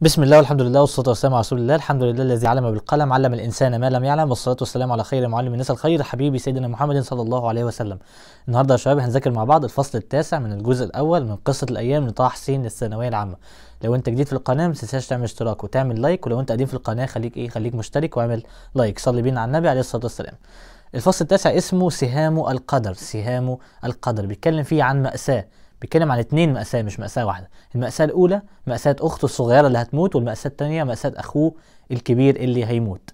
بسم الله والحمد لله والصلاه والسلام على رسول الله الحمد لله الذي علم بالقلم علم الانسان ما لم يعلم والصلاه والسلام على خير معلم الناس الخير حبيبي سيدنا محمد صلى الله عليه وسلم النهارده يا شباب هنذاكر مع بعض الفصل التاسع من الجزء الاول من قصه الايام لطه حسين للثانويه العامه لو انت جديد في القناه ما تنساش تعمل اشتراك وتعمل لايك ولو انت قديم في القناه خليك ايه خليك مشترك واعمل لايك صلي بينا على النبي عليه الصلاه والسلام الفصل التاسع اسمه سهام القدر سهام القدر بيتكلم فيه عن ماساه بيتكلم عن اثنين مأساة مش مأساة واحدة المأساة الأولى مأساة أخته الصغيرة اللي هتموت والمأساة التانية مأساة أخوه الكبير اللي هيموت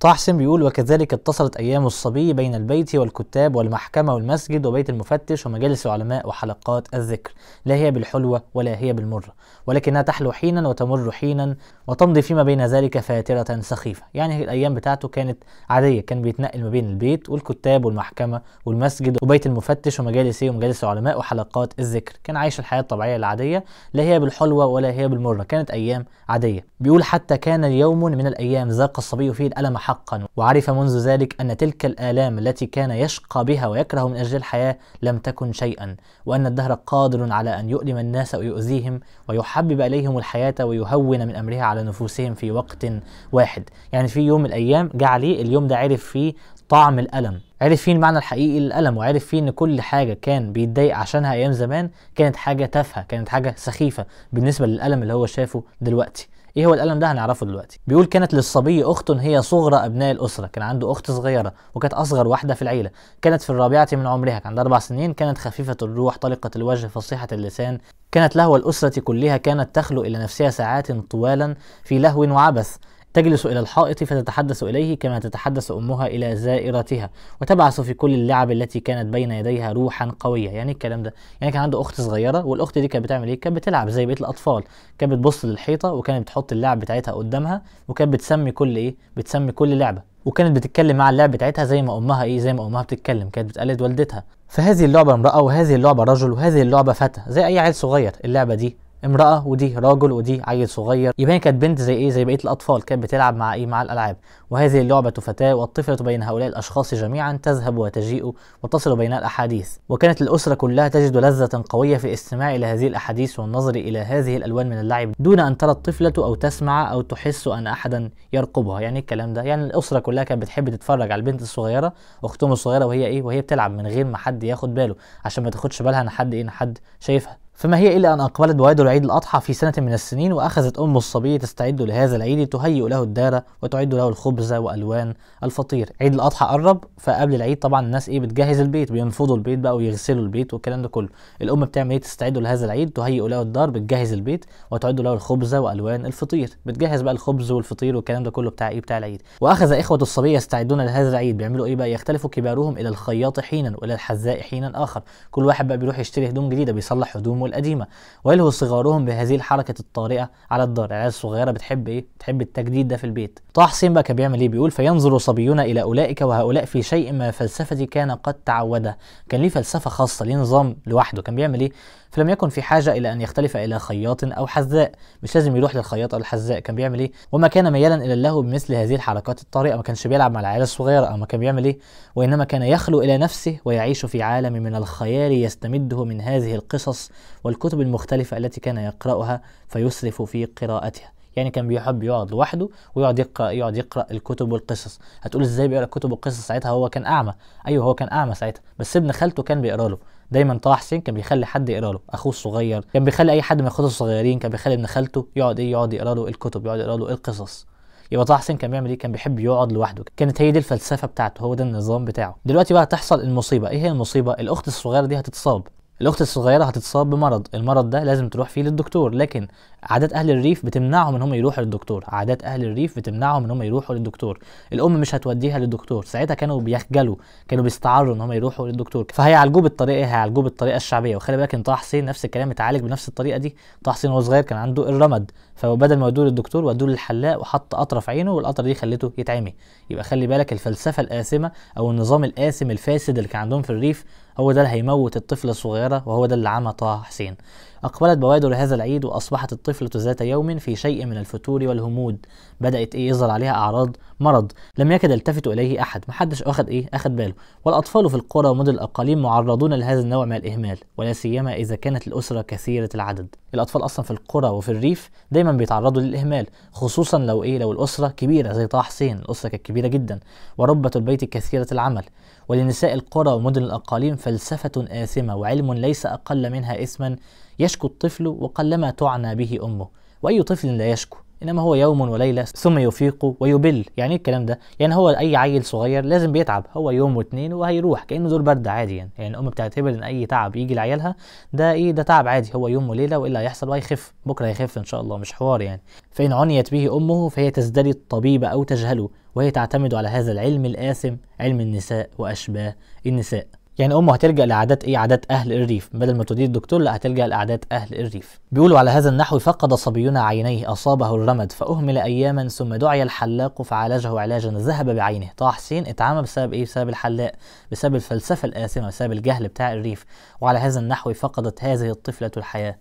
طه حسين بيقول وكذلك اتصلت أيام الصبي بين البيت والكتاب والمحكمة والمسجد وبيت المفتش ومجالس العلماء وحلقات الذكر لا هي بالحلوة ولا هي بالمرة ولكنها تحلو حينا وتمر حينا وتمضي فيما بين ذلك فاترة سخيفة يعني الأيام بتاعته كانت عادية كان بيتنقل ما بين البيت والكتاب والمحكمة والمسجد وبيت المفتش ومجالس إيه، ومجالس العلماء وحلقات الذكر كان عايش الحياة الطبيعية العادية لا هي بالحلوة ولا هي بالمرة كانت أيام عادية بيقول حتى كان يوم من الأيام ذاق الصبي فيه الألم حقا وعرف منذ ذلك أن تلك الآلام التي كان يشقى بها ويكره من أجل الحياة لم تكن شيئا وأن الدهر قادر على أن يؤلم الناس ويؤذيهم ويحبب إليهم الحياة ويهون من أمرها على نفوسهم في وقت واحد يعني في يوم من الأيام جعلي اليوم ده عرف فيه طعم الألم عرف فيه المعنى الحقيقي للألم وعرف فيه إن كل حاجة كان بيتضايق عشانها أيام زمان كانت حاجة تافهة كانت حاجة سخيفة بالنسبة للألم اللي هو شافه دلوقتي ايه هو الالم ده هنعرفه دلوقتي بيقول كانت للصبي اخت هي صغرى ابناء الاسره كان عنده اخت صغيره وكانت اصغر واحده في العيله كانت في الرابعه من عمرها كان عندها اربع سنين كانت خفيفه الروح طلقه الوجه فصيحه اللسان كانت لهو الاسره كلها كانت تخلو الى نفسها ساعات طوالا في لهو وعبث تجلس إلى الحائط فتتحدث إليه كما تتحدث أمها إلى زائرتها وتبعث في كل اللعب التي كانت بين يديها روحا قوية يعني الكلام ده يعني كان عنده أخت صغيرة والأخت دي كانت بتعمل إيه كانت بتلعب زي بقية الأطفال كانت بتبص للحيطة وكانت بتحط اللعب بتاعتها قدامها وكانت بتسمي كل إيه بتسمي كل لعبة وكانت بتتكلم مع اللعب بتاعتها زي ما امها ايه زي ما امها بتتكلم كانت بتقلد والدتها فهذه اللعبه امراه وهذه اللعبه رجل وهذه اللعبه فتى زي اي عيل صغير اللعبه دي امراه ودي راجل ودي عيل صغير يبان كانت بنت زي ايه زي بقيه الاطفال كانت بتلعب مع ايه مع الالعاب وهذه اللعبه فتاه والطفله بين هؤلاء الاشخاص جميعا تذهب وتجيء وتصل بين الاحاديث وكانت الاسره كلها تجد لذه قويه في الاستماع الى هذه الاحاديث والنظر الى هذه الالوان من اللعب دون ان ترى الطفله او تسمع او تحس ان احدا يرقبها يعني الكلام ده يعني الاسره كلها كانت بتحب تتفرج على البنت الصغيره اختهم الصغيره وهي ايه وهي بتلعب من غير ما حد ياخد باله عشان ما تاخدش بالها ان حد ايه حد شايفها فما هي إلا أن أقبلت بوادر عيد الأضحى في سنة من السنين وأخذت أم الصبي تستعد لهذا العيد تهيئ له الدارة وتعد له الخبز وألوان الفطير عيد الأضحى قرب فقبل العيد طبعا الناس إيه بتجهز البيت بينفضوا البيت بقى ويغسلوا البيت والكلام ده كله الأم بتعمل إيه تستعد لهذا العيد تهيئ له الدار بتجهز البيت وتعد له الخبز وألوان الفطير بتجهز بقى الخبز والفطير والكلام ده كله بتاع إيه بتاع العيد وأخذ إخوة الصبي يستعدون لهذا العيد بيعملوا إيه بقى يختلف كبارهم إلى الخياط حينا وإلى الحذاء حينا آخر كل واحد بقى بيروح يشتري هدوم جديدة بيصلح هدومه أجسامه القديمة ويلهو صغارهم بهذه الحركة الطارئة على الدار العيال الصغيرة بتحب إيه؟ بتحب التجديد ده في البيت طه حسين بقى كان بيعمل إيه بيقول فينظر صبيون إلى أولئك وهؤلاء في شيء ما فلسفتي كان قد تعوده كان ليه فلسفة خاصة ليه نظام لوحده كان بيعمل إيه فلم يكن في حاجة إلى أن يختلف إلى خياط أو حذاء مش لازم يروح للخياط أو الحذاء كان بيعمل إيه وما كان ميالا إلى اللهو بمثل هذه الحركات الطارئه ما كانش بيلعب مع العيال الصغيرة أو ما كان بيعمل إيه وإنما كان يخلو إلى نفسه ويعيش في عالم من الخيال يستمده من هذه القصص والكتب المختلفة التي كان يقرأها فيسرف في قراءتها يعني كان بيحب يقعد لوحده ويقعد يقرا يقعد يقرا الكتب والقصص هتقول ازاي بيقرا الكتب والقصص ساعتها هو كان اعمى ايوه هو كان اعمى ساعتها بس ابن خالته كان بيقرا له دايما طه حسين كان بيخلي حد يقرا له اخوه الصغير كان بيخلي اي حد من اخواته الصغيرين كان بيخلي ابن خالته يقعد ايه يقعد يقرا له الكتب يقعد يقرا له القصص يبقى طه حسين كان بيعمل ايه كان بيحب يقعد لوحده كانت هي دي الفلسفه بتاعته هو ده النظام بتاعه دلوقتي بقى تحصل المصيبه ايه هي المصيبه الاخت الصغيره دي هتتصاب الاخت الصغيره هتتصاب بمرض المرض ده لازم تروح فيه للدكتور لكن عادات اهل الريف بتمنعهم ان هم يروحوا للدكتور عادات اهل الريف بتمنعهم ان هم يروحوا للدكتور الام مش هتوديها للدكتور ساعتها كانوا بيخجلوا كانوا بيستعروا ان هم يروحوا للدكتور فهيعالجوه بالطريقه إيه؟ هيعالجوه بالطريقه الشعبيه وخلي بالك ان طه حسين نفس الكلام اتعالج بنفس الطريقه دي طه حسين وهو صغير كان عنده الرمد فبدل ما يودوه للدكتور ودوه للحلاق وحط قطره في عينه والقطره دي خلته يتعمي يبقى خلي بالك الفلسفه القاسمه او النظام القاسم الفاسد اللي كان عندهم في الريف هو ده اللي هيموت الطفله الصغيره وهو ده اللي عمى طه حسين أقبلت بوادر هذا العيد وأصبحت الطفلة ذات يوم في شيء من الفتور والهمود بدأت إيه يظهر عليها أعراض مرض لم يكد يلتفت إليه أحد محدش أخذ إيه أخد باله والأطفال في القرى ومدن الأقاليم معرضون لهذا النوع من الإهمال ولا سيما إذا كانت الأسرة كثيرة العدد الأطفال أصلا في القرى وفي الريف دايما بيتعرضوا للإهمال خصوصا لو إيه لو الأسرة كبيرة زي طه حسين الأسرة كانت كبيرة جدا وربة البيت كثيرة العمل ولنساء القرى ومدن الأقاليم فلسفة آثمة وعلم ليس أقل منها إثما يشكو الطفل وقلما تعنى به أمه وأي طفل لا يشكو انما هو يوم وليله ثم يفيق ويبل يعني ايه الكلام ده يعني هو اي عيل صغير لازم بيتعب هو يوم واتنين وهيروح كانه دول برد عادي يعني يعني الام بتعتبر ان اي تعب يجي لعيالها ده ايه ده تعب عادي هو يوم وليله والا هيحصل وهيخف بكره هيخف ان شاء الله مش حوار يعني فان عنيت به امه فهي تزدري الطبيب او تجهله وهي تعتمد على هذا العلم الاثم علم النساء واشباه النساء يعني امه هتلجا لعادات ايه عادات اهل الريف بدل ما توديه الدكتور لا هتلجا لعادات اهل الريف بيقولوا على هذا النحو فقد صبينا عينيه اصابه الرمد فاهمل اياما ثم دعي الحلاق فعالجه علاجا ذهب بعينه طه حسين اتعمى بسبب ايه بسبب الحلاق بسبب الفلسفه الآثمة بسبب الجهل بتاع الريف وعلى هذا النحو فقدت هذه الطفلة الحياة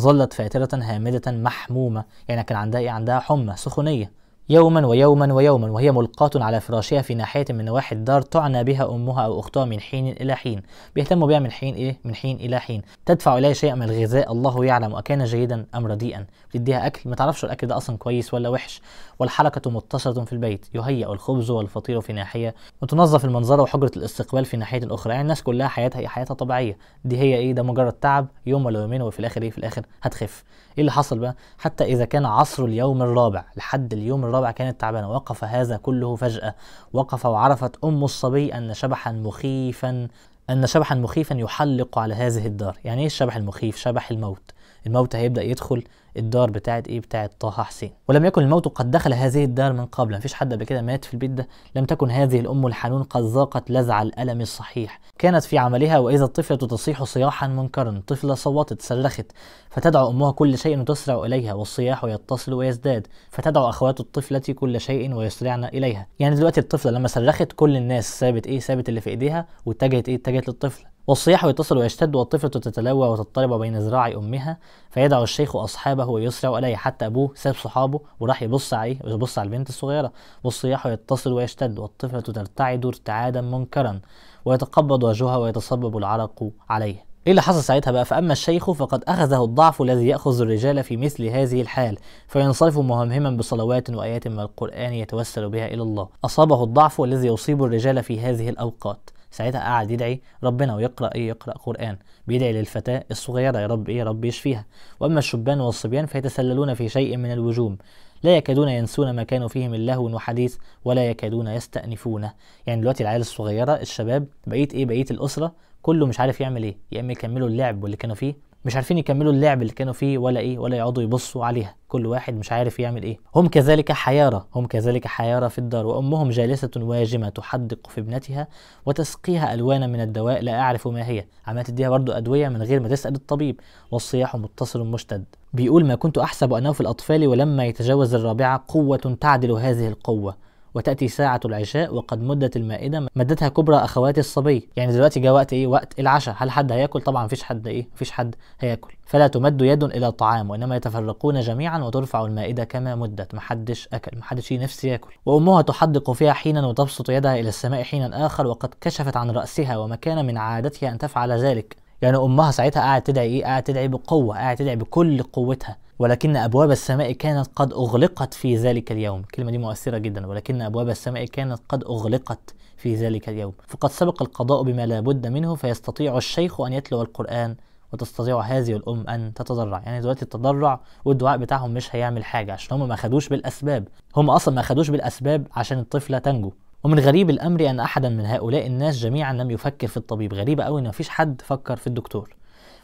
ظلت فاترة هامدة محمومة يعني كان عندها ايه عندها حمى سخونية يوما ويوما ويوما وهي ملقاة على فراشها في ناحية من نواحي الدار تعنى بها أمها أو أختها من حين إلى حين بيهتموا بها من حين إيه من حين إلى حين تدفع إليها شيئا من الغذاء الله يعلم أكان جيدا أم رديئا بتديها أكل ما تعرفش الأكل ده أصلا كويس ولا وحش والحركة متصلة في البيت يهيأ الخبز والفطير في ناحية وتنظف المنظرة وحجرة الاستقبال في ناحية أخرى يعني الناس كلها حياتها هي حياتها طبيعية دي هي إيه ده مجرد تعب يوم ولا يومين وفي الآخر إيه في الآخر هتخف إيه اللي حصل بقى حتى إذا كان عصر اليوم الرابع لحد اليوم الرابع الرابع كانت تعبانة وقف هذا كله فجأة وقف وعرفت أم الصبي أن شبحا مخيفا أن شبحا مخيفا يحلق على هذه الدار يعني إيه الشبح المخيف شبح الموت الموت هيبدا يدخل الدار بتاعه ايه بتاعه طه حسين ولم يكن الموت قد دخل هذه الدار من قبل مفيش حد قبل كده مات في البيت ده لم تكن هذه الام الحنون قد ذاقت لذع الالم الصحيح كانت في عملها واذا الطفله تصيح صياحا منكرا طفله صوتت صرخت فتدعو امها كل شيء وتسرع اليها والصياح يتصل ويزداد فتدعو اخوات الطفله كل شيء ويسرعن اليها يعني دلوقتي الطفله لما صرخت كل الناس سابت ايه سابت اللي في ايديها واتجهت ايه اتجهت للطفله والصياح يتصل ويشتد والطفلة تتلوى وتضطرب بين ذراعي أمها فيدعو الشيخ أصحابه ويسرع إليه حتى أبوه ساب صحابه وراح يبص عليه ويبص على البنت الصغيرة والصياح يتصل ويشتد والطفلة ترتعد ارتعادا منكرا ويتقبض وجهها ويتصبب العرق عليه ايه اللي حصل ساعتها بقى فاما الشيخ فقد اخذه الضعف الذي ياخذ الرجال في مثل هذه الحال فينصرف مهمهما بصلوات وايات من القران يتوسل بها الى الله اصابه الضعف الذي يصيب الرجال في هذه الاوقات ساعتها قعد يدعي ربنا ويقرا ايه يقرا قران بيدعي للفتاه الصغيره يا رب ايه يا رب يشفيها واما الشبان والصبيان فيتسللون في شيء من الوجوم لا يكادون ينسون ما كانوا فيه من لهو وحديث ولا يكادون يستأنفونه يعني دلوقتي العيال الصغيره الشباب بقيت ايه بقيه الاسره كله مش عارف يعمل ايه يا اما يكملوا اللعب واللي كانوا فيه مش عارفين يكملوا اللعب اللي كانوا فيه ولا ايه ولا يقعدوا يبصوا عليها كل واحد مش عارف يعمل ايه هم كذلك حيارى هم كذلك حيارى في الدار وامهم جالسه واجمه تحدق في ابنتها وتسقيها الوانا من الدواء لا اعرف ما هي عماله تديها برضو ادويه من غير ما تسال الطبيب والصياح متصل مشتد بيقول ما كنت احسب انه في الاطفال ولما يتجاوز الرابعه قوه تعدل هذه القوه وتأتي ساعة العشاء وقد مدت المائدة مدتها كبرى أخوات الصبي يعني دلوقتي جاء وقت إيه وقت العشاء هل حد هياكل طبعا مفيش حد إيه مفيش حد هياكل فلا تمد يد إلى الطعام وإنما يتفرقون جميعا وترفع المائدة كما مدت محدش أكل محدش نفسه ياكل وأمها تحدق فيها حينا وتبسط يدها إلى السماء حينا آخر وقد كشفت عن رأسها وما كان من عادتها أن تفعل ذلك يعني أمها ساعتها قاعد تدعي إيه قاعد تدعي بقوة قاعد تدعي بكل قوتها ولكن أبواب السماء كانت قد أغلقت في ذلك اليوم الكلمة دي مؤثرة جدا ولكن أبواب السماء كانت قد أغلقت في ذلك اليوم فقد سبق القضاء بما لا بد منه فيستطيع الشيخ أن يتلو القرآن وتستطيع هذه الأم أن تتضرع يعني دلوقتي التضرع والدعاء بتاعهم مش هيعمل حاجة عشان هم ما خدوش بالأسباب هم أصلا ما خدوش بالأسباب عشان الطفلة تنجو ومن غريب الأمر أن أحدا من هؤلاء الناس جميعا لم يفكر في الطبيب غريبة أوي إن مفيش حد فكر في الدكتور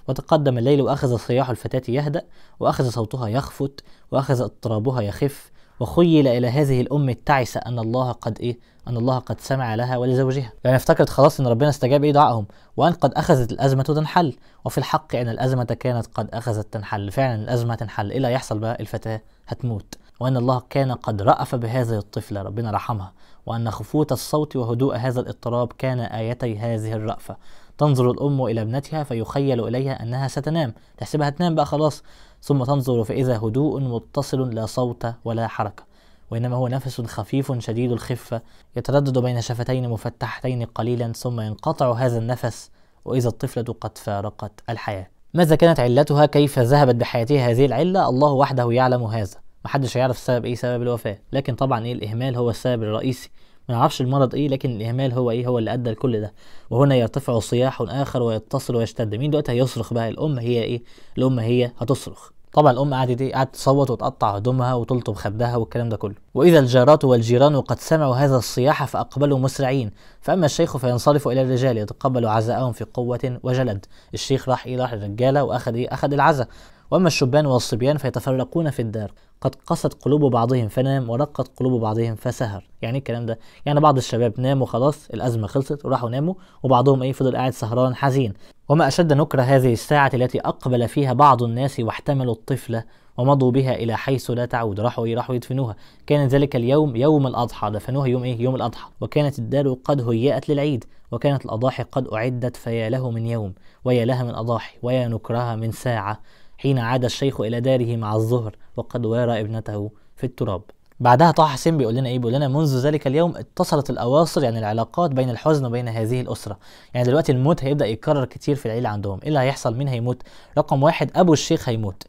وتقدم الليل وأخذ صياح الفتاة يهدأ وأخذ صوتها يخفت وأخذ اضطرابها يخف وخيل إلى هذه الأم التعسة أن الله قد إيه؟ أن الله قد سمع لها ولزوجها، يعني افتكرت خلاص أن ربنا استجاب إيه دعائهم، وأن قد أخذت الأزمة تنحل، وفي الحق أن الأزمة كانت قد أخذت تنحل، فعلا الأزمة تنحل، إيه اللي هيحصل بقى؟ الفتاة هتموت، وأن الله كان قد رأف بهذه الطفلة ربنا رحمها، وأن خفوت الصوت وهدوء هذا الاضطراب كان آيتي هذه الرأفة، تنظر الأم إلى ابنتها فيخيل إليها أنها ستنام تحسبها تنام بقى خلاص ثم تنظر فإذا هدوء متصل لا صوت ولا حركة وإنما هو نفس خفيف شديد الخفة يتردد بين شفتين مفتحتين قليلا ثم ينقطع هذا النفس وإذا الطفلة قد فارقت الحياة ماذا كانت علتها كيف ذهبت بحياتها هذه العلة الله وحده يعلم هذا محدش هيعرف سبب ايه سبب الوفاة لكن طبعا ايه الاهمال هو السبب الرئيسي ما يعرفش المرض ايه لكن الاهمال هو ايه هو اللي ادى لكل ده وهنا يرتفع صياح اخر ويتصل ويشتد مين دلوقتي هيصرخ بقى الام هي ايه الام هي هتصرخ طبعا الام قعدت ايه قعدت تصوت وتقطع هدومها وتلطم خدها والكلام ده كله واذا الجارات والجيران قد سمعوا هذا الصياح فاقبلوا مسرعين فاما الشيخ فينصرف الى الرجال يتقبل عزاءهم في قوه وجلد الشيخ راح ايه راح الرجاله واخذ ايه اخذ العزاء وأما الشبان والصبيان فيتفرقون في الدار قد قست قلوب بعضهم فنام ورقت قلوب بعضهم فسهر يعني إيه الكلام ده يعني بعض الشباب ناموا خلاص الأزمة خلصت وراحوا ناموا وبعضهم إيه فضل قاعد سهران حزين وما أشد نكر هذه الساعة التي أقبل فيها بعض الناس واحتملوا الطفلة ومضوا بها إلى حيث لا تعود راحوا إيه راحوا يدفنوها كان ذلك اليوم يوم الأضحى دفنوها يوم إيه يوم الأضحى وكانت الدار قد هيأت للعيد وكانت الأضاحي قد أعدت فيا له من يوم ويا لها من أضاحي ويا نكرها من ساعة حين عاد الشيخ إلى داره مع الظهر وقد وارى ابنته في التراب بعدها طه حسين بيقول لنا ايه بيقول لنا منذ ذلك اليوم اتصلت الاواصر يعني العلاقات بين الحزن وبين هذه الاسره يعني دلوقتي الموت هيبدا يتكرر كتير في العيله عندهم ايه اللي هيحصل مين هيموت رقم واحد ابو الشيخ هيموت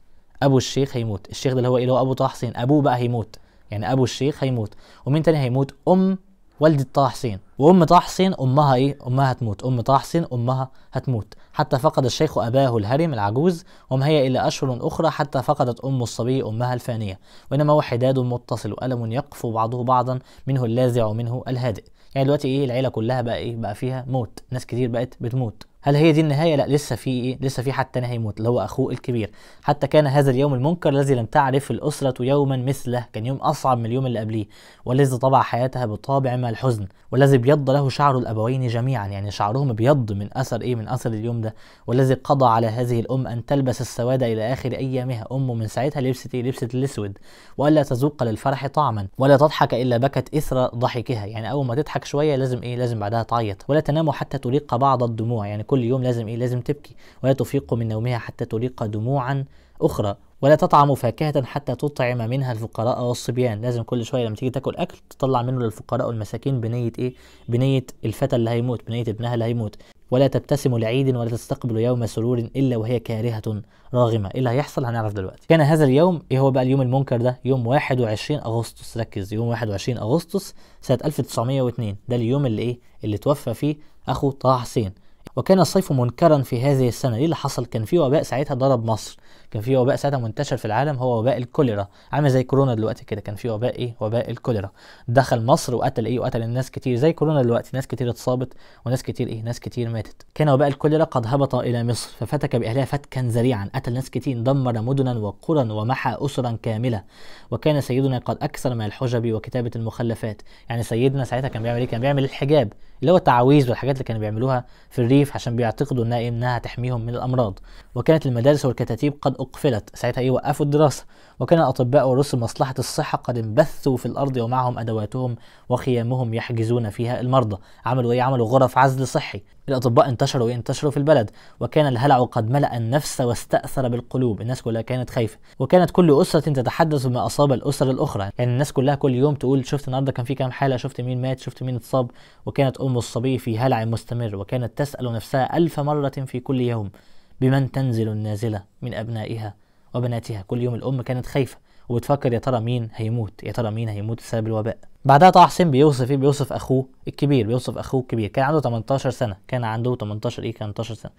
ابو الشيخ هيموت الشيخ ده اللي هو ايه اللي هو ابو طه حسين ابوه بقى هيموت يعني ابو الشيخ هيموت ومين تاني هيموت ام والدة طه حسين وأم طه حسين أمها إيه؟ أمها هتموت أم طه حسين أمها هتموت حتى فقد الشيخ أباه الهرم العجوز وما هي إلا أشهر أخرى حتى فقدت أم الصبي أمها الفانية وإنما هو حداد متصل والم يقف بعضه بعضا منه اللاذع ومنه الهادئ يعني دلوقتي إيه العيلة كلها بقى إيه بقى فيها موت ناس كتير بقت بتموت هل هي دي النهايه لا لسه في ايه لسه في حد تاني هيموت اللي هو اخوه الكبير حتى كان هذا اليوم المنكر الذي لم تعرف الاسره يوما مثله كان يوم اصعب من اليوم اللي قبليه والذي طبع حياتها بطابع ما الحزن والذي بيض له شعر الابوين جميعا يعني شعرهم بيض من اثر ايه من اثر اليوم ده والذي قضى على هذه الام ان تلبس السواد الى اخر ايامها امه من ساعتها لبست ايه لبست الاسود والا تذوق للفرح طعما ولا تضحك الا بكت اثر ضحكها يعني اول ما تضحك شويه لازم ايه لازم بعدها تعيط ولا تنام حتى تريق بعض الدموع يعني كل كل يوم لازم ايه لازم تبكي ولا تفيق من نومها حتى تليق دموعا اخرى ولا تطعم فاكهة حتى تطعم منها الفقراء والصبيان لازم كل شوية لما تيجي تاكل أكل تطلع منه للفقراء والمساكين بنية إيه؟ بنية الفتى اللي هيموت بنية ابنها اللي هيموت ولا تبتسم لعيد ولا تستقبل يوم سرور إلا وهي كارهة راغمة إيه اللي هيحصل هنعرف دلوقتي كان هذا اليوم إيه هو بقى اليوم المنكر ده يوم 21 أغسطس ركز يوم 21 أغسطس سنة 1902 ده اليوم اللي إيه اللي توفى فيه أخو طه حسين وكان الصيف منكرا في هذه السنة ليه اللي حصل كان في وباء ساعتها ضرب مصر كان في وباء ساعتها منتشر في العالم هو وباء الكوليرا عامل زي كورونا دلوقتي كده كان في وباء ايه وباء الكوليرا دخل مصر وقتل ايه وقتل الناس كتير زي كورونا دلوقتي ناس كتير اتصابت وناس كتير ايه ناس كتير ماتت كان وباء الكوليرا قد هبط الى مصر ففتك باهلها فتكا ذريعا قتل ناس كتير دمر مدنا وقرى ومحى اسرا كامله وكان سيدنا قد اكثر من الحجب وكتابه المخلفات يعني سيدنا ساعتها كان بيعمل ايه كان بيعمل الحجاب اللي هو التعاويذ والحاجات اللي كانوا بيعملوها في الريف عشان بيعتقدوا انها انها تحميهم من الامراض وكانت المدارس والكتاتيب قد أقفلت ساعتها إيه وقفوا الدراسة وكان الأطباء ورسل مصلحة الصحة قد انبثوا في الأرض ومعهم أدواتهم وخيامهم يحجزون فيها المرضى عملوا إيه عملوا غرف عزل صحي الأطباء انتشروا وانتشروا إيه؟ في البلد وكان الهلع قد ملأ النفس واستأثر بالقلوب الناس كلها كانت خايفة وكانت كل أسرة تتحدث بما أصاب الأسر الأخرى يعني الناس كلها كل يوم تقول شفت النهاردة كان في كام حالة شفت مين مات شفت مين اتصاب وكانت أم الصبي في هلع مستمر وكانت تسأل نفسها ألف مرة في كل يوم بمن تنزل النازلة من أبنائها وبناتها كل يوم الأم كانت خايفة وبتفكر يا ترى مين هيموت يا ترى مين هيموت بسبب الوباء بعدها طه حسين بيوصف ايه بيوصف اخوه الكبير بيوصف اخوه الكبير كان عنده 18 سنه كان عنده 18 ايه كان 18 سنه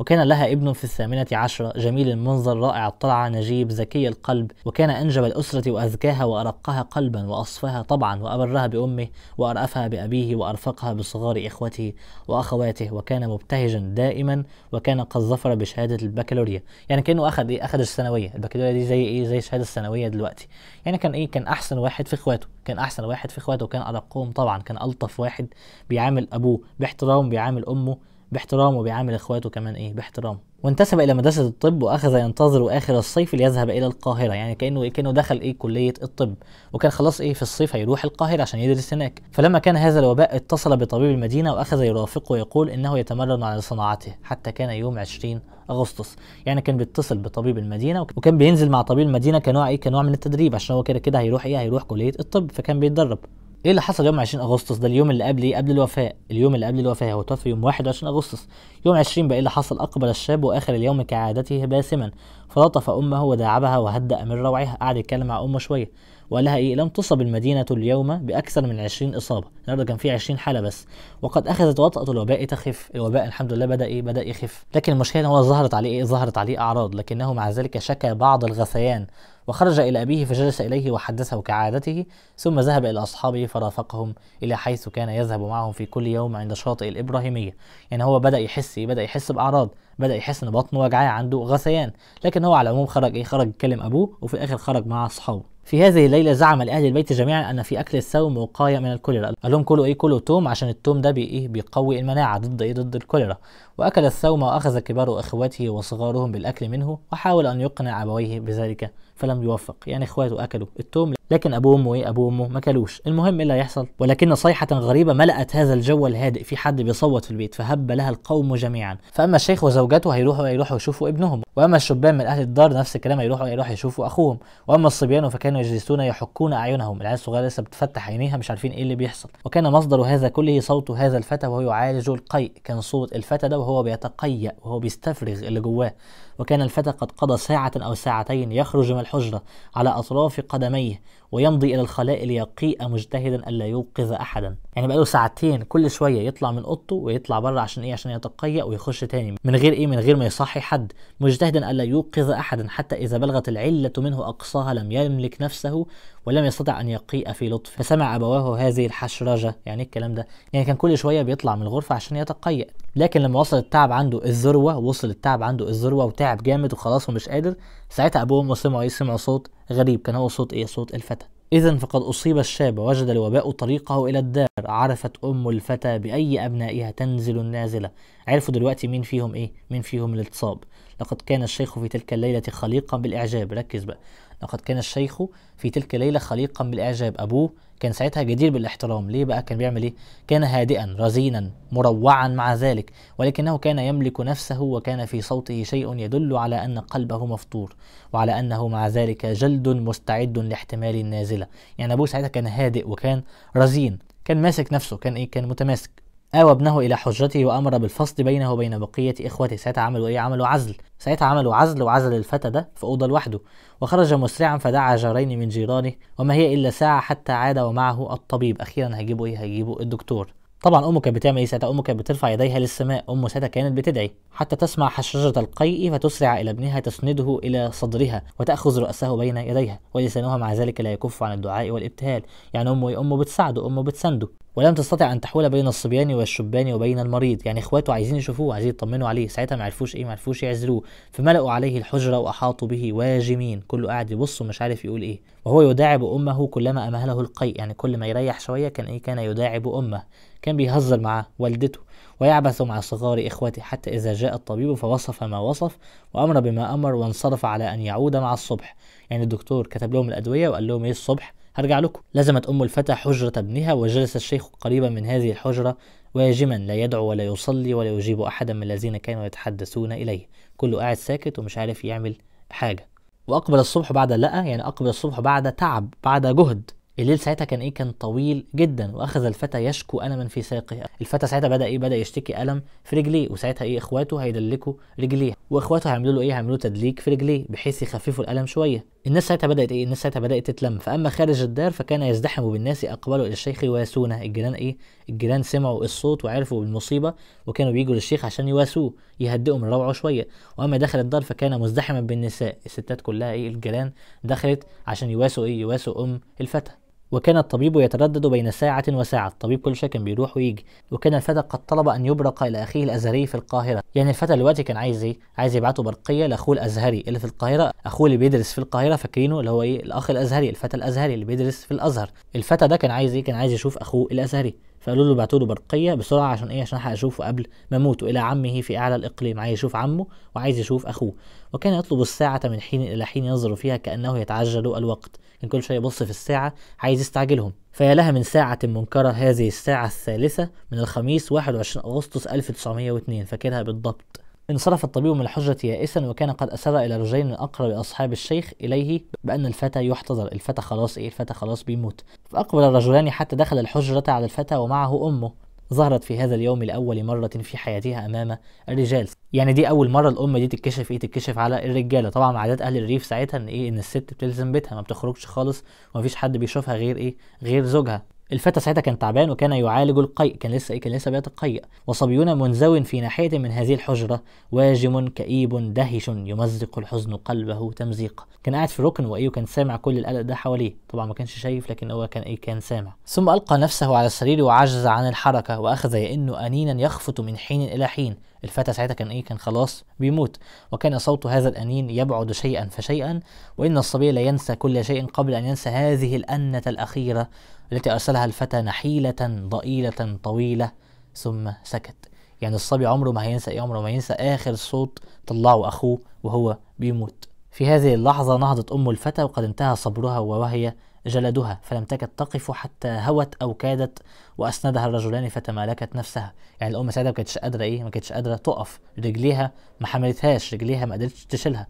وكان لها ابن في الثامنة عشرة جميل المنظر رائع الطلعة نجيب ذكي القلب وكان أنجب الأسرة وأذكاها وأرقها قلبا وأصفاها طبعا وأبرها بأمه وأرأفها بأبيه وأرفقها بصغار إخوته وأخواته وكان مبتهجا دائما وكان قد ظفر بشهادة البكالوريا يعني كأنه أخذ إيه أخذ الثانوية البكالوريا دي زي إيه زي الشهادة الثانوية دلوقتي يعني كان إيه كان أحسن واحد في إخواته كان أحسن واحد في إخواته وكان أرقهم طبعا كان ألطف واحد بيعامل أبوه باحترام بيعامل أمه باحترام وبيعامل اخواته كمان ايه باحترام وانتسب الى مدرسه الطب واخذ ينتظر اخر الصيف ليذهب الى القاهره يعني كانه كانه دخل ايه كليه الطب وكان خلاص ايه في الصيف هيروح القاهره عشان يدرس هناك فلما كان هذا الوباء اتصل بطبيب المدينه واخذ يرافقه ويقول انه يتمرن على صناعته حتى كان يوم 20 اغسطس يعني كان بيتصل بطبيب المدينه وكان بينزل مع طبيب المدينه كنوع ايه كنوع من التدريب عشان هو كده كده هيروح ايه هيروح كليه الطب فكان بيتدرب ايه اللي حصل يوم 20 اغسطس ده اليوم اللي قبل ايه قبل الوفاه اليوم اللي قبل الوفاه هو توفي يوم 21 اغسطس يوم 20 بقى ايه اللي حصل اقبل الشاب واخر اليوم كعادته باسما فلطف امه وداعبها وهدأ من روعها قعد يتكلم مع امه شويه وقال لها ايه لم تصب المدينه اليوم باكثر من 20 اصابه النهارده كان في 20 حاله بس وقد اخذت وطأة الوباء تخف الوباء الحمد لله بدا ايه بدا يخف لكن المشكله ان هو ظهرت عليه ايه ظهرت عليه اعراض لكنه مع ذلك شكى بعض الغثيان وخرج إلى أبيه فجلس إليه وحدثه كعادته ثم ذهب إلى أصحابه فرافقهم إلى حيث كان يذهب معهم في كل يوم عند شاطئ الإبراهيمية يعني هو بدأ يحس بدأ يحس بأعراض بدأ يحس إن بطنه وجعاه عنده غثيان لكن هو على العموم خرج إيه خرج يكلم أبوه وفي الآخر خرج مع أصحابه في هذه الليلة زعم الأهل البيت جميعا أن في أكل الثوم وقاية من الكوليرا قال لهم كلوا إيه كلوا توم عشان التوم ده بي إيه بيقوي المناعة ضد إيه ضد الكوليرا وأكل الثوم وأخذ كبار إخواته وصغارهم بالأكل منه وحاول أن يقنع أبويه بذلك فلم يوفق يعني إخواته أكلوا التوم لكن ابو امه ايه ابو امه ما كلوش المهم ايه اللي هيحصل ولكن صيحه غريبه ملأت هذا الجو الهادئ في حد بيصوت في البيت فهب لها القوم جميعا فاما الشيخ وزوجته هيروحوا يروحوا يشوفوا ابنهم واما الشبان من اهل الدار نفس الكلام هيروحوا يروحوا يشوفوا اخوهم واما الصبيان فكانوا يجلسون يحكون اعينهم العيال الصغيره لسه بتفتح عينيها مش عارفين ايه اللي بيحصل وكان مصدر هذا كله صوت هذا الفتى وهو يعالج القيء كان صوت الفتى ده وهو بيتقيأ وهو بيستفرغ اللي جواه وكان الفتى قد قضى ساعة أو ساعتين يخرج من الحجرة على أطراف قدميه ويمضي إلى الخلاء ليقيء مجتهدا ألا يوقظ أحدا يعني بقاله ساعتين كل شويه يطلع من اوضته ويطلع بره عشان ايه عشان يتقيأ ويخش تاني من غير ايه من غير ما يصحي حد مجتهدا الا يوقظ احدا حتى اذا بلغت العله منه اقصاها لم يملك نفسه ولم يستطع ان يقيء في لطف فسمع ابواه هذه الحشرجه يعني إيه الكلام ده يعني كان كل شويه بيطلع من الغرفه عشان يتقيأ لكن لما وصل التعب عنده الذروه وصل التعب عنده الذروه وتعب جامد وخلاص ومش قادر ساعتها وأمه وسمعوا ايه سمعوا صوت غريب كان هو صوت ايه صوت الفتى إذا فقد أصيب الشاب وجد الوباء طريقه إلى الدار عرفت أم الفتى بأي أبنائها تنزل النازلة عرفوا دلوقتي مين فيهم إيه مين فيهم الاتصاب لقد كان الشيخ في تلك الليلة خليقا بالإعجاب ركز بقى لقد كان الشيخ في تلك الليلة خليقا بالإعجاب أبوه كان ساعتها جدير بالاحترام ليه بقى كان بيعمل إيه؟ كان هادئا رزينا مروعا مع ذلك ولكنه كان يملك نفسه وكان في صوته شيء يدل على أن قلبه مفطور وعلى أنه مع ذلك جلد مستعد لاحتمال النازلة يعني أبوه ساعتها كان هادئ وكان رزين كان ماسك نفسه كان إيه؟ كان متماسك آوى ابنه إلى حجرته وأمر بالفصل بينه وبين بقية إخوته ساعتها عملوا إيه عملوا عزل ساعتها عملوا عزل وعزل الفتى ده في أوضة لوحده وخرج مسرعا فدعا جارين من جيرانه وما هي إلا ساعة حتى عاد ومعه الطبيب أخيرا هيجيبوا إيه هيجيبوا الدكتور طبعا امه كانت بتعمل ايه ساعتها امه كانت بترفع يديها للسماء امه ساعتها كانت بتدعي حتى تسمع حشرجه القيء فتسرع الى ابنها تسنده الى صدرها وتاخذ راسه بين يديها ولسانها مع ذلك لا يكف عن الدعاء والابتهال يعني امه إيه؟ امه بتساعده امه بتسنده ولم تستطع ان تحول بين الصبيان والشبان وبين المريض يعني اخواته عايزين يشوفوه عايزين يطمنوا عليه ساعتها ما عرفوش ايه ما عرفوش يعزلوه فملأوا عليه الحجره واحاطوا به واجمين كله قاعد يبص ومش عارف يقول ايه وهو يداعب امه كلما امهله القيء يعني كل ما يريح شويه كان ايه كان يداعب امه كان بيهزر مع والدته ويعبث مع صغار إخوته حتى إذا جاء الطبيب فوصف ما وصف وأمر بما أمر وانصرف على أن يعود مع الصبح يعني الدكتور كتب لهم الأدوية وقال لهم إيه الصبح هرجع لكم لزمت أم الفتى حجرة ابنها وجلس الشيخ قريبا من هذه الحجرة واجما لا يدعو ولا يصلي ولا يجيب أحدا من الذين كانوا يتحدثون إليه كله قاعد ساكت ومش عارف يعمل حاجة وأقبل الصبح بعد لأ يعني أقبل الصبح بعد تعب بعد جهد الليل ساعتها كان ايه كان طويل جدا واخذ الفتى يشكو الما في ساقه الفتى ساعتها بدا ايه بدا يشتكي الم في رجليه وساعتها ايه اخواته هيدلكوا رجليه واخواته هيعملوا له ايه هيعملوا تدليك في رجليه بحيث يخففوا الالم شويه الناس ساعتها بدأت إيه؟ الناس ساعتها بدأت تتلم فأما خارج الدار فكان يزدحم بالناس اقبلوا إلى الشيخ يواسونه الجيران إيه؟ الجيران سمعوا الصوت وعرفوا بالمصيبة وكانوا بيجوا للشيخ عشان يواسوه يهدئوا من روعه شوية وأما دخل الدار فكان مزدحما بالنساء الستات كلها إيه؟ الجيران دخلت عشان يواسوا إيه؟ يواسوا أم الفتى وكان الطبيب يتردد بين ساعة وساعة الطبيب كل شيء كان بيروح ويجي وكان الفتى قد طلب أن يبرق إلى أخيه الأزهري في القاهرة يعني الفتى دلوقتي كان عايز إيه عايز يبعته برقية لأخوه الأزهري اللي في القاهرة أخوه اللي بيدرس في القاهرة فاكرينه اللي هو إيه الأخ الأزهري الفتى الأزهري اللي بيدرس في الأزهر الفتى ده كان عايز إيه كان عايز يشوف أخوه الأزهري فقالوا له بعتوا له برقيه بسرعه عشان ايه عشان الحق اشوفه قبل ما اموت الى عمه في اعلى الاقليم عايز يشوف عمه وعايز يشوف اخوه وكان يطلب الساعه من حين الى حين ينظر فيها كانه يتعجل الوقت كان كل شويه يبص في الساعه عايز يستعجلهم فيا لها من ساعة منكرة هذه الساعة الثالثة من الخميس 21 أغسطس 1902 فاكرها بالضبط انصرف الطبيب من الحجرة يائسا وكان قد أسر إلى رجلين من أقرب أصحاب الشيخ إليه بأن الفتى يحتضر الفتى خلاص إيه الفتى خلاص بيموت فأقبل الرجلان حتى دخل الحجرة على الفتى ومعه أمه ظهرت في هذا اليوم لأول مرة في حياتها أمام الرجال يعني دي أول مرة الأم دي تتكشف إيه تتكشف على الرجالة طبعا عادات أهل الريف ساعتها إن إيه إن الست بتلزم بيتها ما بتخرجش خالص ومفيش حد بيشوفها غير إيه غير زوجها الفتى ساعتها كان تعبان وكان يعالج القيء كان لسه إيه؟ كان لسه بيات القيء وصبيون منزو في ناحية من هذه الحجرة واجم كئيب دهش يمزق الحزن قلبه تمزيقا كان قاعد في ركن وايه وكان سامع كل القلق ده حواليه طبعا ما كانش شايف لكن هو كان ايه كان سامع ثم ألقى نفسه على السرير وعجز عن الحركة وأخذ يئن أنينا يخفت من حين إلى حين الفتى ساعتها كان ايه كان خلاص بيموت وكان صوت هذا الانين يبعد شيئا فشيئا وان الصبي لا ينسى كل شيء قبل ان ينسى هذه الانه الاخيره التي ارسلها الفتى نحيله ضئيله طويله ثم سكت يعني الصبي عمره ما هينسى ايه عمره ما ينسى اخر صوت طلعه اخوه وهو بيموت في هذه اللحظه نهضت ام الفتى وقد انتهى صبرها وهي جلدها فلم تكد تقف حتى هوت أو كادت وأسندها الرجلان فتمالكت نفسها يعني الأم سعيده ما كانتش قادرة إيه ما كانتش قادرة تقف رجليها ما حملتهاش رجليها ما قدرتش تشيلها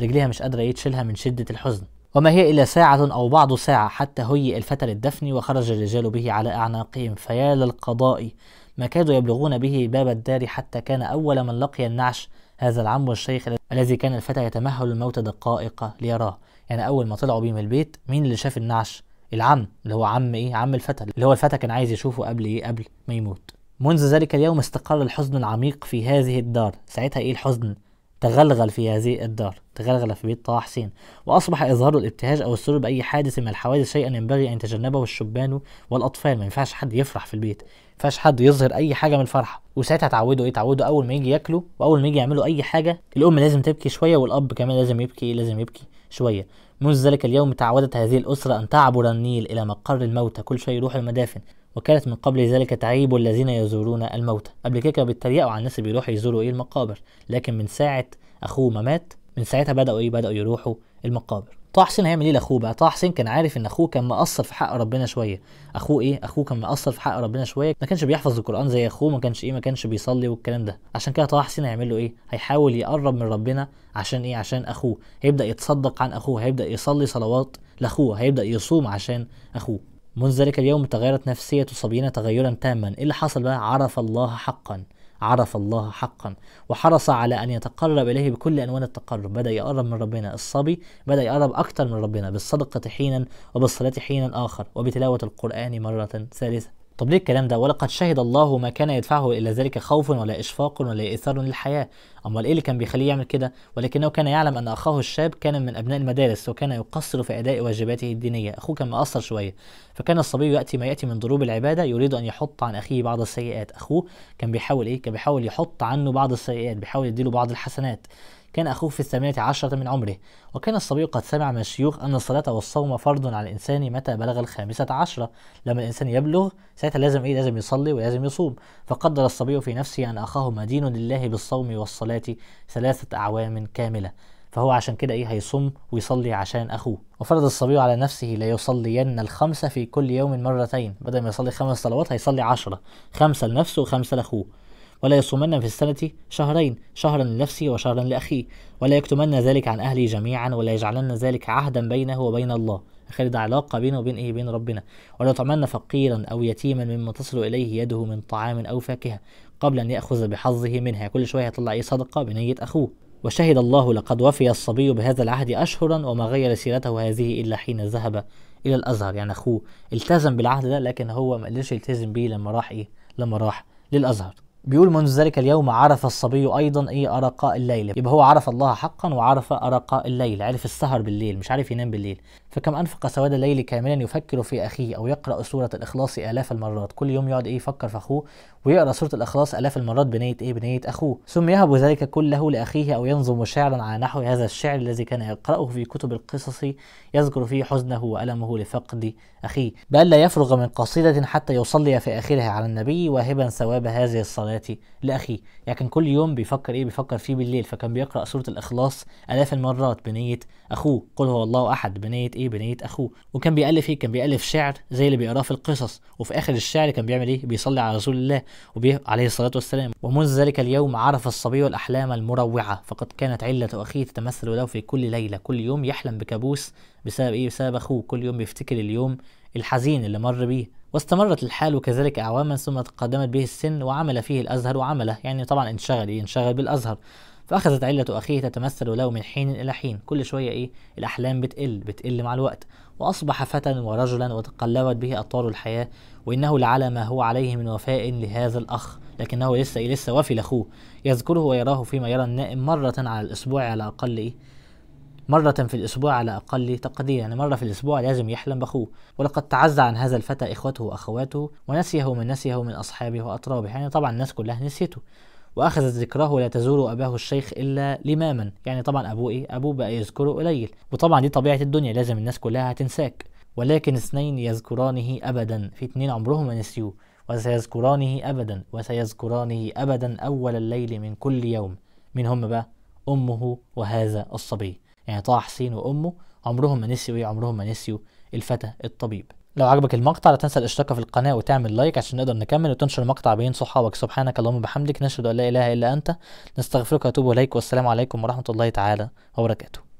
رجليها مش قادرة إيه تشيلها من شدة الحزن وما هي إلا ساعة أو بعض ساعة حتى هيئ الفتى للدفن وخرج الرجال به على أعناقهم فيا للقضاء ما كادوا يبلغون به باب الدار حتى كان أول من لقي النعش هذا العم الشيخ الذي كان الفتى يتمهل الموت دقائق ليراه يعني اول ما طلعوا بيه من البيت مين اللي شاف النعش العم اللي هو عم ايه عم الفتى اللي هو الفتى كان عايز يشوفه قبل ايه قبل ما يموت منذ ذلك اليوم استقر الحزن العميق في هذه الدار ساعتها ايه الحزن تغلغل في هذه الدار تغلغل في بيت طه حسين واصبح اظهار الابتهاج او السرور باي حادث من الحوادث شيئا ينبغي ان يتجنبه الشبان والاطفال ما ينفعش حد يفرح في البيت ما ينفعش حد يظهر اي حاجه من الفرحه وساعتها اتعودوا ايه اتعودوا اول ما يجي ياكلوا واول ما يجي يعملوا اي حاجه الام لازم تبكي شويه والاب كمان لازم يبكي لازم يبكي شوية منذ ذلك اليوم تعودت هذه الأسرة أن تعبر النيل إلى مقر الموتى كل شوية يروح المدافن وكانت من قبل ذلك تعيب الذين يزورون الموتى قبل كده كانوا بيتريقوا على الناس اللي بيروحوا يزوروا ايه المقابر لكن من ساعة أخوه ما مات من ساعتها بدأوا ايه بدأوا يروحوا المقابر طه حسين هيعمل ايه لاخوه بقى طه حسين كان عارف ان اخوه كان مقصر في حق ربنا شويه اخوه ايه اخوه كان مقصر في حق ربنا شويه ما كانش بيحفظ القران زي اخوه ما كانش ايه ما كانش بيصلي والكلام ده عشان كده طه حسين هيعمل له ايه هيحاول يقرب من ربنا عشان ايه عشان اخوه هيبدا يتصدق عن اخوه هيبدا يصلي صلوات لاخوه هيبدا يصوم عشان اخوه منذ ذلك اليوم تغيرت نفسية صبينا تغيرا تاما ايه اللي حصل بقى عرف الله حقا عرف الله حقا وحرص على أن يتقرب إليه بكل أنواع التقرب بدأ يقرب من ربنا الصبي بدأ يقرب أكثر من ربنا بالصدقة حينا وبالصلاة حينا آخر وبتلاوة القرآن مرة ثالثة طب ليه الكلام ده ولقد شهد الله ما كان يدفعه الى ذلك خوف ولا اشفاق ولا إيثار للحياه امال ايه اللي كان بيخليه يعمل كده ولكنه كان يعلم ان اخاه الشاب كان من ابناء المدارس وكان يقصر في اداء واجباته الدينيه اخوه كان مقصر شويه فكان الصبي ياتي ما ياتي من ضروب العباده يريد ان يحط عن اخيه بعض السيئات اخوه كان بيحاول ايه كان بيحاول يحط عنه بعض السيئات بيحاول يديله بعض الحسنات كان أخوه في الثامنة عشرة من عمره وكان الصبي قد سمع من الشيوخ أن الصلاة والصوم فرض على الإنسان متى بلغ الخامسة عشرة لما الإنسان يبلغ ساعتها لازم إيه لازم يصلي ولازم يصوم فقدر الصبي في نفسه أن أخاه مدين لله بالصوم والصلاة ثلاثة أعوام كاملة فهو عشان كده ايه هيصوم ويصلي عشان اخوه وفرض الصبي على نفسه لا يصلين الخمسة في كل يوم مرتين بدل ما يصلي خمس صلوات هيصلي عشرة خمسة لنفسه وخمسة لاخوه ولا يصومن في السنة شهرين شهرا لنفسه وشهرا لأخيه ولا يكتمن ذلك عن أهله جميعا ولا يجعلن ذلك عهدا بينه وبين الله خالد علاقة بينه وبين إيه بين ربنا ولا يطعمن فقيرا أو يتيما مما تصل إليه يده من طعام أو فاكهة قبل أن يأخذ بحظه منها كل شوية هيطلع إيه صدقة بنية أخوه وشهد الله لقد وفي الصبي بهذا العهد أشهرا وما غير سيرته هذه إلا حين ذهب إلى الأزهر يعني أخوه التزم بالعهد ده لكن هو ما قدرش يلتزم بيه لما راح إيه لما راح للأزهر بيقول منذ ذلك اليوم عرف الصبي ايضا ايه ارقاء الليل يبقى هو عرف الله حقا وعرف ارقاء الليل عرف السهر بالليل مش عارف ينام بالليل فكم انفق سواد الليل كاملا يفكر في اخيه او يقرا سوره الاخلاص الاف المرات كل يوم يقعد ايه يفكر في اخوه ويقرا سوره الاخلاص الاف المرات بنيه ايه بنيه اخوه ثم يهب ذلك كله لاخيه او ينظم شعرا على نحو هذا الشعر الذي كان يقراه في كتب القصص يذكر فيه حزنه والمه لفقد اخيه بل لا يفرغ من قصيده حتى يصلي في اخرها على النبي واهبا ثواب هذه الصلاه لاخيه يعني كان كل يوم بيفكر ايه بيفكر فيه بالليل فكان بيقرا سوره الاخلاص الاف المرات بنيه اخوه قل هو الله احد بنيه ايه بنيه اخوه وكان بيالف ايه كان بيالف شعر زي اللي بيقراه في القصص وفي اخر الشعر كان بيعمل ايه بيصلي على رسول الله عليه الصلاة والسلام ومنذ ذلك اليوم عرف الصبي الأحلام المروعة فقد كانت علة أخيه تتمثل له في كل ليلة كل يوم يحلم بكابوس بسبب إيه بسبب أخوه كل يوم بيفتكر اليوم الحزين اللي مر بيه واستمرت الحال كذلك أعواما ثم تقدمت به السن وعمل فيه الأزهر وعمله يعني طبعا انشغل إيه انشغل بالأزهر فأخذت علة أخيه تتمثل له من حين إلى حين كل شوية إيه الأحلام بتقل بتقل مع الوقت وأصبح فتى ورجلا وتقلبت به أطوار الحياة وإنه لعلى ما هو عليه من وفاء لهذا الأخ لكنه لسه لسه وفي لأخوه يذكره ويراه فيما يرى النائم مرة على الأسبوع على أقل إيه مرة في الأسبوع على أقل تقدير يعني مرة في الأسبوع لازم يحلم بأخوه ولقد تعزى عن هذا الفتى إخوته وأخواته ونسيه من نسيه من أصحابه وأطرابه يعني طبعا الناس كلها نسيته وأخذت ذكراه لا تزور أباه الشيخ إلا لماما يعني طبعا أبوه إيه أبوه بقى يذكره قليل وطبعا دي طبيعة الدنيا لازم الناس كلها هتنساك ولكن اثنين يذكرانه أبدا في اثنين عمرهم ما نسيوه وسيذكرانه أبدا وسيذكرانه أبدا أول الليل من كل يوم من هم بقى أمه وهذا الصبي يعني طه حسين وأمه عمرهم ما نسيوا إيه عمرهم ما نسيوا الفتى الطبيب لو عجبك المقطع لا تنسى الاشتراك في القناة وتعمل لايك عشان نقدر نكمل وتنشر المقطع بين صحابك سبحانك اللهم وبحمدك نشهد أن لا إله إلا أنت نستغفرك ونتوب إليك والسلام عليكم ورحمة الله تعالى وبركاته